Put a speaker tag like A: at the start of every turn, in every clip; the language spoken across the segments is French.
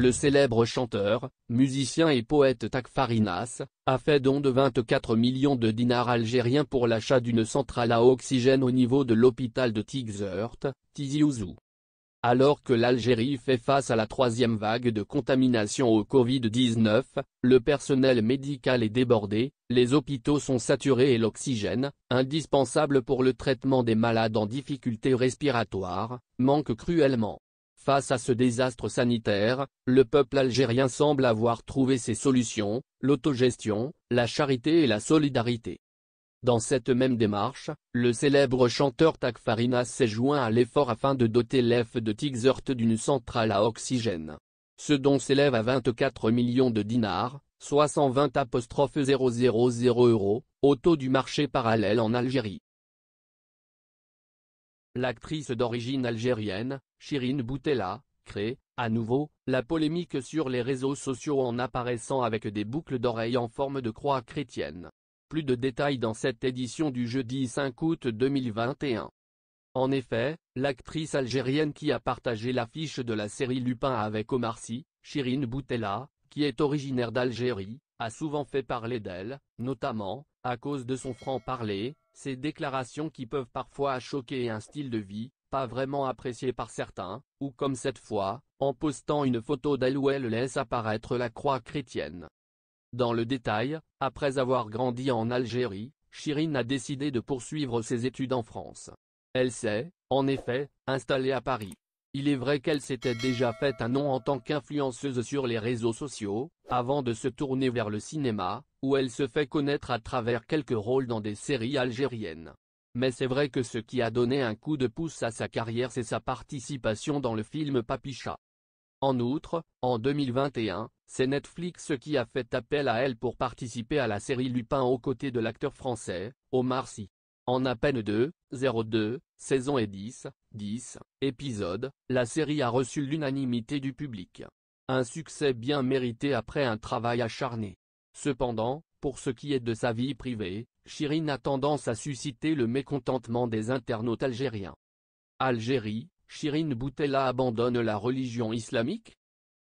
A: Le célèbre chanteur, musicien et poète Takfarinas, a fait don de 24 millions de dinars algériens pour l'achat d'une centrale à oxygène au niveau de l'hôpital de Tigzert, Tizi Ouzou. Alors que l'Algérie fait face à la troisième vague de contamination au Covid-19, le personnel médical est débordé, les hôpitaux sont saturés et l'oxygène, indispensable pour le traitement des malades en difficulté respiratoire, manque cruellement. Face à ce désastre sanitaire, le peuple algérien semble avoir trouvé ses solutions, l'autogestion, la charité et la solidarité. Dans cette même démarche, le célèbre chanteur Takfarina s'est joint à l'effort afin de doter l'EF de Tixert d'une centrale à oxygène. Ce don s'élève à 24 millions de dinars, soit 000 euros, au taux du marché parallèle en Algérie. L'actrice d'origine algérienne, Chirine Boutella, crée, à nouveau, la polémique sur les réseaux sociaux en apparaissant avec des boucles d'oreilles en forme de croix chrétienne. Plus de détails dans cette édition du jeudi 5 août 2021. En effet, l'actrice algérienne qui a partagé l'affiche de la série Lupin avec Omar Sy, Chirine Boutella, qui est originaire d'Algérie, a souvent fait parler d'elle, notamment, à cause de son franc-parler, ses déclarations qui peuvent parfois choquer un style de vie, pas vraiment apprécié par certains, ou comme cette fois, en postant une photo d'elle où elle laisse apparaître la croix chrétienne. Dans le détail, après avoir grandi en Algérie, Chirine a décidé de poursuivre ses études en France. Elle s'est, en effet, installée à Paris. Il est vrai qu'elle s'était déjà faite un nom en tant qu'influenceuse sur les réseaux sociaux, avant de se tourner vers le cinéma, où elle se fait connaître à travers quelques rôles dans des séries algériennes. Mais c'est vrai que ce qui a donné un coup de pouce à sa carrière c'est sa participation dans le film Papicha. En outre, en 2021, c'est Netflix qui a fait appel à elle pour participer à la série Lupin aux côtés de l'acteur français, Omar Sy. En à peine 2,02, 02, saison et 10, 10, épisodes, la série a reçu l'unanimité du public. Un succès bien mérité après un travail acharné. Cependant, pour ce qui est de sa vie privée, Chirine a tendance à susciter le mécontentement des internautes algériens. Algérie, Chirine Boutella abandonne la religion islamique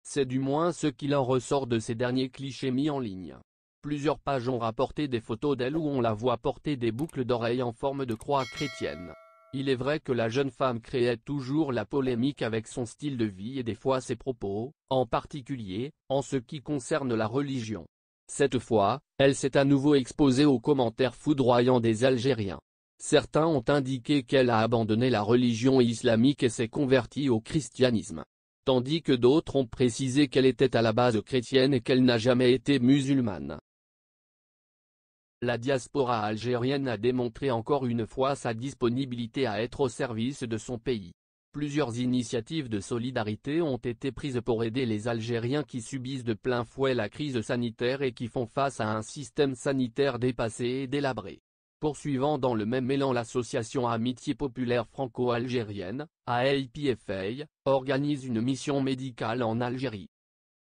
A: C'est du moins ce qu'il en ressort de ses derniers clichés mis en ligne. Plusieurs pages ont rapporté des photos d'elle où on la voit porter des boucles d'oreilles en forme de croix chrétienne. Il est vrai que la jeune femme créait toujours la polémique avec son style de vie et des fois ses propos, en particulier, en ce qui concerne la religion. Cette fois, elle s'est à nouveau exposée aux commentaires foudroyants des Algériens. Certains ont indiqué qu'elle a abandonné la religion islamique et s'est convertie au christianisme. Tandis que d'autres ont précisé qu'elle était à la base chrétienne et qu'elle n'a jamais été musulmane. La diaspora algérienne a démontré encore une fois sa disponibilité à être au service de son pays. Plusieurs initiatives de solidarité ont été prises pour aider les Algériens qui subissent de plein fouet la crise sanitaire et qui font face à un système sanitaire dépassé et délabré. Poursuivant dans le même élan l'association Amitié Populaire Franco-Algérienne, AIPFA, organise une mission médicale en Algérie.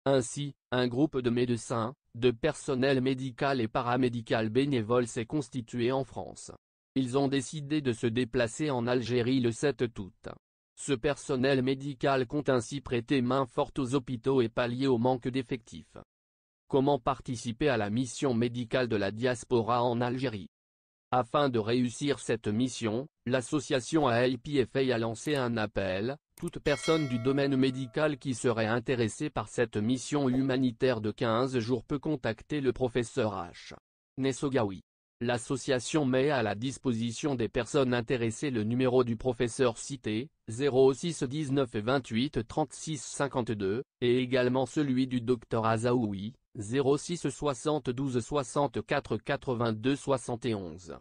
A: Ainsi, un groupe de médecins, de personnel médical et paramédical bénévole s'est constitué en France. Ils ont décidé de se déplacer en Algérie le 7 août. Ce personnel médical compte ainsi prêter main forte aux hôpitaux et pallier au manque d'effectifs. Comment participer à la mission médicale de la diaspora en Algérie Afin de réussir cette mission, l'association ALPFA a lancé un appel, toute personne du domaine médical qui serait intéressée par cette mission humanitaire de 15 jours peut contacter le professeur H. Nesogawi. L'association met à la disposition des personnes intéressées le numéro du professeur cité, 06 19 28 36 52, et également celui du docteur Azaoui, 06 72 64 82 71.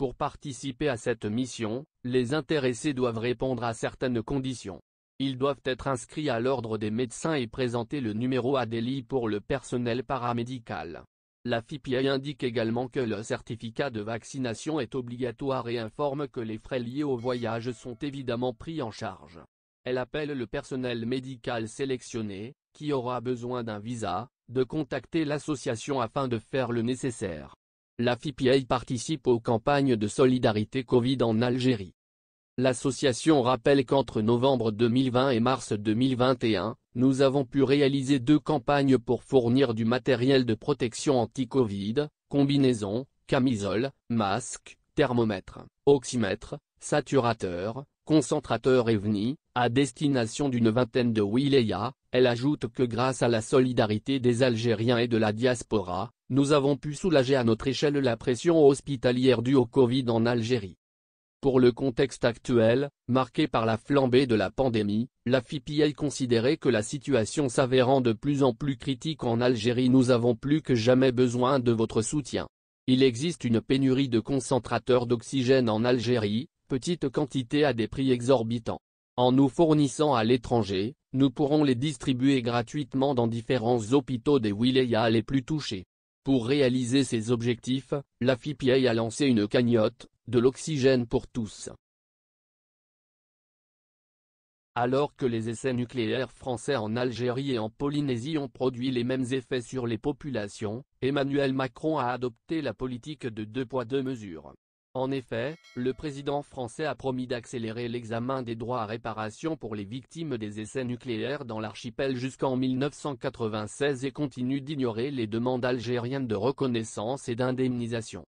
A: Pour participer à cette mission, les intéressés doivent répondre à certaines conditions. Ils doivent être inscrits à l'ordre des médecins et présenter le numéro ADELI pour le personnel paramédical. La FIPIA indique également que le certificat de vaccination est obligatoire et informe que les frais liés au voyage sont évidemment pris en charge. Elle appelle le personnel médical sélectionné, qui aura besoin d'un visa, de contacter l'association afin de faire le nécessaire. La FIPA participe aux campagnes de solidarité Covid en Algérie. L'association rappelle qu'entre novembre 2020 et mars 2021, nous avons pu réaliser deux campagnes pour fournir du matériel de protection anti-Covid, combinaisons, camisoles, masques, thermomètre, oxymètre, saturateur, concentrateur et VNI, à destination d'une vingtaine de wilayas. Elle ajoute que grâce à la solidarité des Algériens et de la diaspora, nous avons pu soulager à notre échelle la pression hospitalière due au Covid en Algérie. Pour le contexte actuel, marqué par la flambée de la pandémie, la a considérait que la situation s'avérant de plus en plus critique en Algérie nous avons plus que jamais besoin de votre soutien. Il existe une pénurie de concentrateurs d'oxygène en Algérie, petite quantité à des prix exorbitants. En nous fournissant à l'étranger, nous pourrons les distribuer gratuitement dans différents hôpitaux des wilayas les plus touchés. Pour réaliser ses objectifs, la FIPIA a lancé une cagnotte, de l'oxygène pour tous. Alors que les essais nucléaires français en Algérie et en Polynésie ont produit les mêmes effets sur les populations, Emmanuel Macron a adopté la politique de deux poids deux mesures. En effet, le président français a promis d'accélérer l'examen des droits à réparation pour les victimes des essais nucléaires dans l'archipel jusqu'en 1996 et continue d'ignorer les demandes algériennes de reconnaissance et d'indemnisation.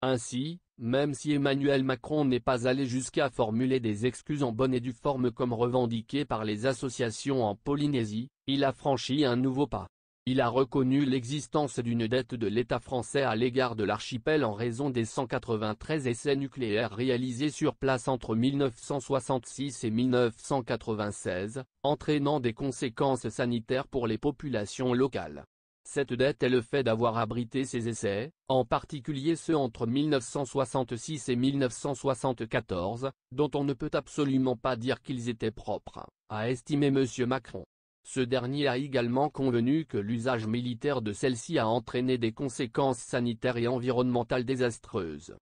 A: Ainsi, même si Emmanuel Macron n'est pas allé jusqu'à formuler des excuses en bonne et due forme comme revendiquées par les associations en Polynésie, il a franchi un nouveau pas. Il a reconnu l'existence d'une dette de l'État français à l'égard de l'archipel en raison des 193 essais nucléaires réalisés sur place entre 1966 et 1996, entraînant des conséquences sanitaires pour les populations locales. Cette dette est le fait d'avoir abrité ces essais, en particulier ceux entre 1966 et 1974, dont on ne peut absolument pas dire qu'ils étaient propres, a estimé M. Macron. Ce dernier a également convenu que l'usage militaire de celle-ci a entraîné des conséquences sanitaires et environnementales désastreuses.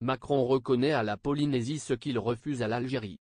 A: Macron reconnaît à la Polynésie ce qu'il refuse à l'Algérie.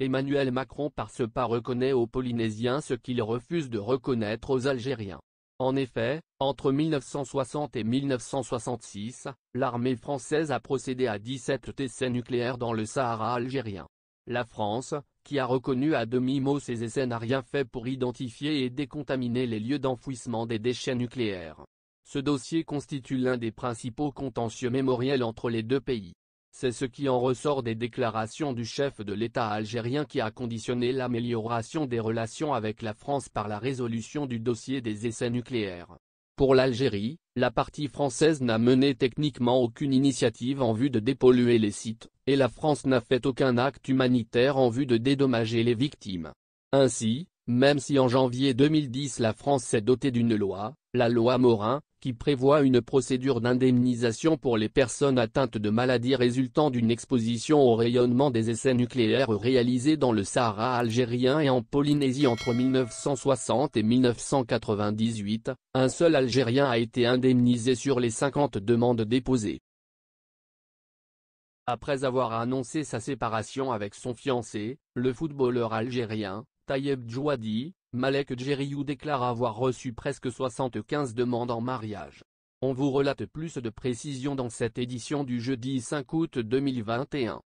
A: Emmanuel Macron par ce pas reconnaît aux Polynésiens ce qu'il refuse de reconnaître aux Algériens. En effet, entre 1960 et 1966, l'armée française a procédé à 17 essais nucléaires dans le Sahara algérien. La France, qui a reconnu à demi-mot ses essais n'a rien fait pour identifier et décontaminer les lieux d'enfouissement des déchets nucléaires. Ce dossier constitue l'un des principaux contentieux mémoriels entre les deux pays. C'est ce qui en ressort des déclarations du chef de l'État algérien qui a conditionné l'amélioration des relations avec la France par la résolution du dossier des essais nucléaires. Pour l'Algérie, la partie française n'a mené techniquement aucune initiative en vue de dépolluer les sites et la France n'a fait aucun acte humanitaire en vue de dédommager les victimes. Ainsi, même si en janvier 2010 la France s'est dotée d'une loi, la loi Morin, qui prévoit une procédure d'indemnisation pour les personnes atteintes de maladies résultant d'une exposition au rayonnement des essais nucléaires réalisés dans le Sahara algérien et en Polynésie entre 1960 et 1998, un seul Algérien a été indemnisé sur les 50 demandes déposées. Après avoir annoncé sa séparation avec son fiancé, le footballeur algérien, Tayeb Djouadi, Malek Djeriou déclare avoir reçu presque 75 demandes en mariage. On vous relate plus de précisions dans cette édition du jeudi 5 août 2021.